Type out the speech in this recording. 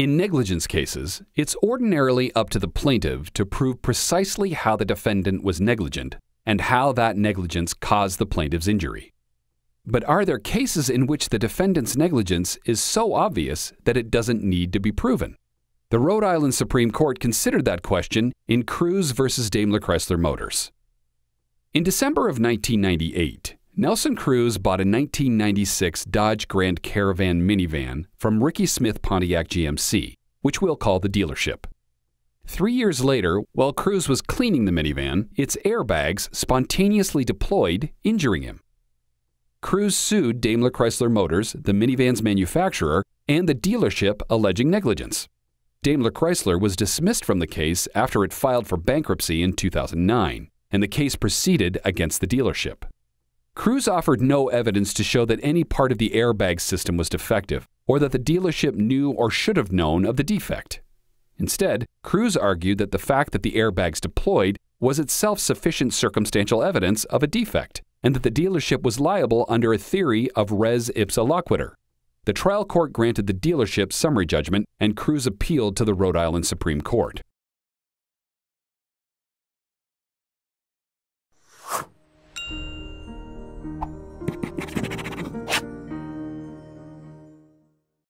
In negligence cases, it's ordinarily up to the plaintiff to prove precisely how the defendant was negligent and how that negligence caused the plaintiff's injury. But are there cases in which the defendant's negligence is so obvious that it doesn't need to be proven? The Rhode Island Supreme Court considered that question in Cruz v. Daimler Chrysler Motors. In December of 1998, Nelson Cruz bought a 1996 Dodge Grand Caravan minivan from Ricky Smith Pontiac GMC, which we'll call the dealership. Three years later, while Cruz was cleaning the minivan, its airbags spontaneously deployed, injuring him. Cruz sued Daimler Chrysler Motors, the minivan's manufacturer, and the dealership alleging negligence. Daimler Chrysler was dismissed from the case after it filed for bankruptcy in 2009, and the case proceeded against the dealership. Cruz offered no evidence to show that any part of the airbag system was defective, or that the dealership knew or should have known of the defect. Instead, Cruz argued that the fact that the airbags deployed was itself sufficient circumstantial evidence of a defect, and that the dealership was liable under a theory of res ipsa loquitur. The trial court granted the dealership summary judgment, and Cruz appealed to the Rhode Island Supreme Court.